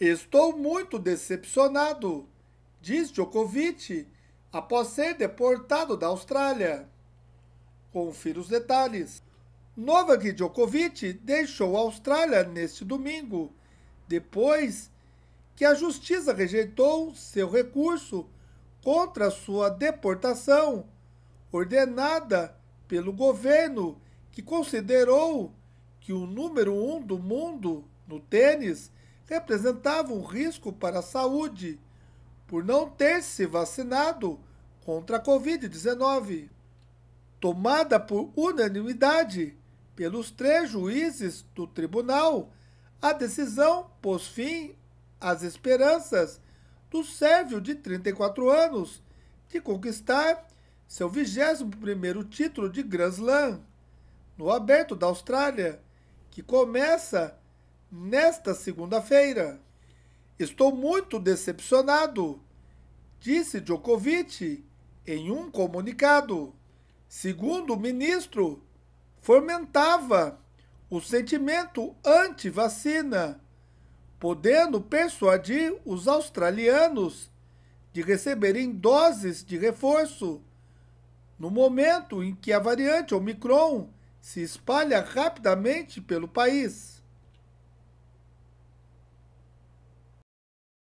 Estou muito decepcionado, diz Djokovic após ser deportado da Austrália. Confira os detalhes. Novak Djokovic deixou a Austrália neste domingo, depois que a justiça rejeitou seu recurso contra sua deportação, ordenada pelo governo que considerou que o número um do mundo no tênis representava um risco para a saúde por não ter se vacinado contra a Covid-19. Tomada por unanimidade pelos três juízes do tribunal, a decisão pôs fim às esperanças do sérvio de 34 anos de conquistar seu 21º título de Grand Slam no Aberto da Austrália, que começa nesta segunda-feira. Estou muito decepcionado, disse Djokovic em um comunicado. Segundo o ministro, fomentava o sentimento anti-vacina, podendo persuadir os australianos de receberem doses de reforço no momento em que a variante Omicron se espalha rapidamente pelo país.